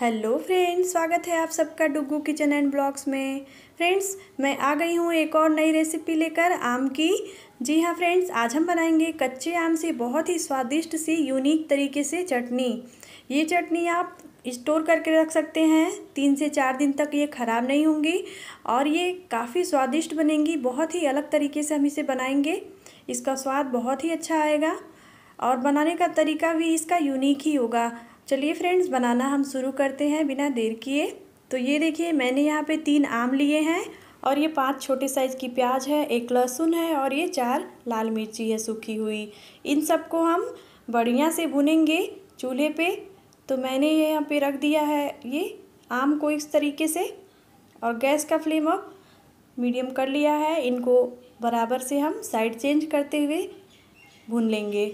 hello friends स्वागत है आप सबका डुगू किचन एंड ब्लॉग्स में फ्रेंड्स मैं आ गई हूँ एक और नई रेसिपी लेकर आम की जी हाँ फ्रेंड्स आज हम बनाएंगे कच्चे आम से बहुत ही स्वादिष्ट सी यूनिक तरीके से चटनी ये चटनी आप स्टोर करके रख सकते हैं तीन से चार दिन तक ये ख़राब नहीं होंगी और ये काफ़ी स्वादिष्ट बनेंगी बहुत ही अलग तरीके से हम इसे बनाएंगे इसका स्वाद बहुत ही अच्छा आएगा और बनाने का तरीका भी इसका यूनिक ही होगा चलिए फ्रेंड्स बनाना हम शुरू करते हैं बिना देर किए तो ये देखिए मैंने यहाँ पे तीन आम लिए हैं और ये पांच छोटे साइज़ की प्याज है एक लहसुन है और ये चार लाल मिर्ची है सूखी हुई इन सबको हम बढ़िया से भुनेंगे चूल्हे पे तो मैंने ये यहाँ पे रख दिया है ये आम को इस तरीके से और गैस का फ्लेम अब मीडियम कर लिया है इनको बराबर से हम साइड चेंज करते हुए भून लेंगे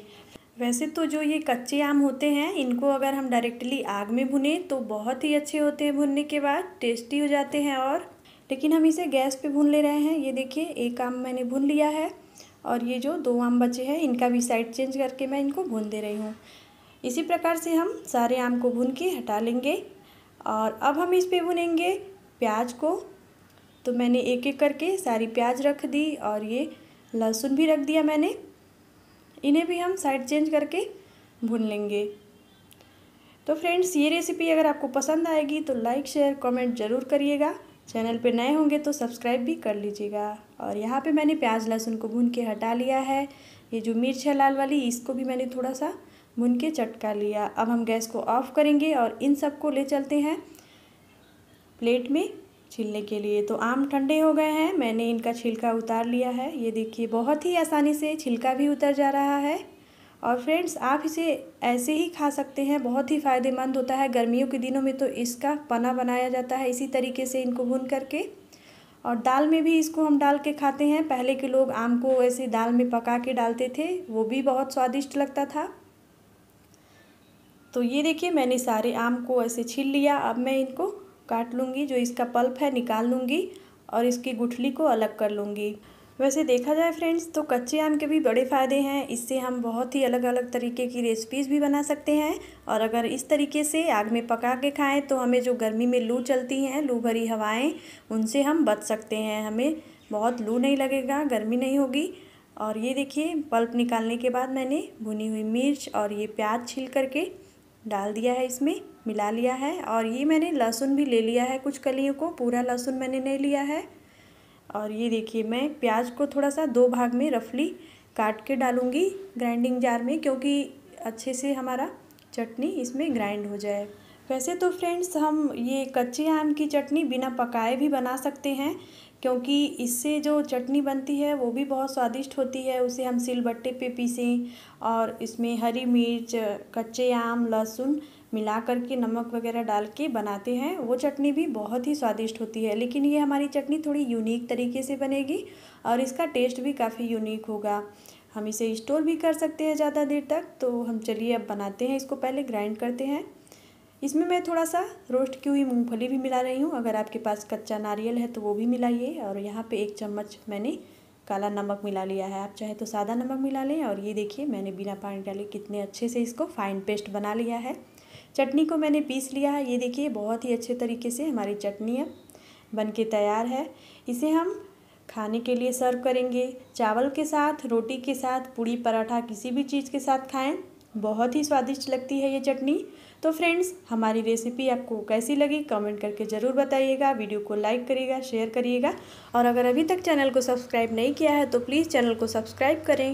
वैसे तो जो ये कच्चे आम होते हैं इनको अगर हम डायरेक्टली आग में भुने तो बहुत ही अच्छे होते हैं भुनने के बाद टेस्टी हो जाते हैं और लेकिन हम इसे गैस पे भून ले रहे हैं ये देखिए एक आम मैंने भून लिया है और ये जो दो आम बचे हैं इनका भी साइड चेंज करके मैं इनको भून दे रही हूँ इसी प्रकार से हम सारे आम को भून के हटा लेंगे और अब हम इस पर भुनेंगे प्याज को तो मैंने एक एक करके सारी प्याज रख दी और ये लहसुन भी रख दिया मैंने इन्हें भी हम साइड चेंज करके भून लेंगे तो फ्रेंड्स ये रेसिपी अगर आपको पसंद आएगी तो लाइक शेयर कमेंट ज़रूर करिएगा चैनल पे नए होंगे तो सब्सक्राइब भी कर लीजिएगा और यहाँ पे मैंने प्याज लहसुन को भून के हटा लिया है ये जो मिर्च है लाल वाली इसको भी मैंने थोड़ा सा भून के चटका लिया अब हम गैस को ऑफ़ करेंगे और इन सबको ले चलते हैं प्लेट में छीलने के लिए तो आम ठंडे हो गए हैं मैंने इनका छिलका उतार लिया है ये देखिए बहुत ही आसानी से छिलका भी उतर जा रहा है और फ्रेंड्स आप इसे ऐसे ही खा सकते हैं बहुत ही फ़ायदेमंद होता है गर्मियों के दिनों में तो इसका पना बनाया जाता है इसी तरीके से इनको भून करके और दाल में भी इसको हम डाल के खाते हैं पहले के लोग आम को ऐसे दाल में पका के डालते थे वो भी बहुत स्वादिष्ट लगता था तो ये देखिए मैंने सारे आम को ऐसे छील लिया अब मैं इनको काट लूँगी जो इसका पल्प है निकाल लूँगी और इसकी गुठली को अलग कर लूँगी वैसे देखा जाए फ्रेंड्स तो कच्चे आम के भी बड़े फ़ायदे हैं इससे हम बहुत ही अलग अलग तरीके की रेसिपीज़ भी बना सकते हैं और अगर इस तरीके से आग में पका के खाएं तो हमें जो गर्मी में लू चलती हैं लू भरी हवाएं उनसे हम बच सकते हैं हमें बहुत लू नहीं लगेगा गर्मी नहीं होगी और ये देखिए पल्प निकालने के बाद मैंने भुनी हुई मिर्च और ये प्याज छील करके डाल दिया है इसमें मिला लिया है और ये मैंने लहसुन भी ले लिया है कुछ कलियों को पूरा लहसुन मैंने नहीं लिया है और ये देखिए मैं प्याज को थोड़ा सा दो भाग में रफली काट के डालूँगी ग्राइंडिंग जार में क्योंकि अच्छे से हमारा चटनी इसमें ग्राइंड हो जाए वैसे तो फ्रेंड्स हम ये कच्चे आम की चटनी बिना पकाए भी बना सकते हैं क्योंकि इससे जो चटनी बनती है वो भी बहुत स्वादिष्ट होती है उसे हम सिलबट्टे पे पीसें और इसमें हरी मिर्च कच्चे आम लहसुन मिला करके नमक वगैरह डाल के बनाते हैं वो चटनी भी बहुत ही स्वादिष्ट होती है लेकिन ये हमारी चटनी थोड़ी यूनिक तरीके से बनेगी और इसका टेस्ट भी काफ़ी यूनिक होगा हम इसे स्टोर भी कर सकते हैं ज़्यादा देर तक तो हम चलिए अब बनाते हैं इसको पहले ग्राइंड करते हैं इसमें मैं थोड़ा सा रोस्ट की हुई मूँगफली भी मिला रही हूँ अगर आपके पास कच्चा नारियल है तो वो भी मिलाइए और यहाँ पे एक चम्मच मैंने काला नमक मिला लिया है आप चाहे तो सादा नमक मिला लें और ये देखिए मैंने बिना पानी डाले कितने अच्छे से इसको फाइन पेस्ट बना लिया है चटनी को मैंने पीस लिया है ये देखिए बहुत ही अच्छे तरीके से हमारी चटनी अब बन के तैयार है इसे हम खाने के लिए सर्व करेंगे चावल के साथ रोटी के साथ पूड़ी पराठा किसी भी चीज़ के साथ खाएँ बहुत ही स्वादिष्ट लगती है ये चटनी तो फ्रेंड्स हमारी रेसिपी आपको कैसी लगी कमेंट करके ज़रूर बताइएगा वीडियो को लाइक करिएगा शेयर करिएगा और अगर अभी तक चैनल को सब्सक्राइब नहीं किया है तो प्लीज़ चैनल को सब्सक्राइब करें